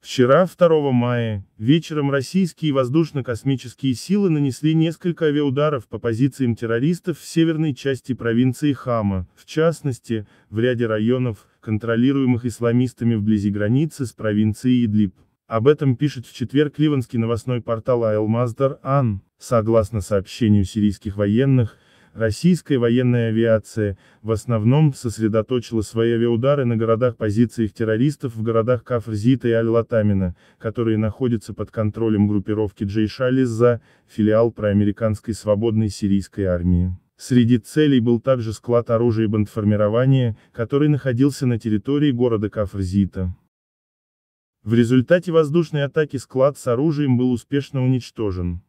Вчера, 2 мая, вечером российские воздушно-космические силы нанесли несколько авиаударов по позициям террористов в северной части провинции Хама, в частности, в ряде районов, контролируемых исламистами вблизи границы с провинцией Идлиб. Об этом пишет в четверг ливанский новостной портал Айлмаздар Ан. Согласно сообщению сирийских военных, Российская военная авиация, в основном, сосредоточила свои авиаудары на городах-позициях террористов в городах Кафрзита и Аль-Латамина, которые находятся под контролем группировки Джейшализа, филиал проамериканской свободной сирийской армии. Среди целей был также склад оружия и бандформирования, который находился на территории города Кафрзита. В результате воздушной атаки склад с оружием был успешно уничтожен.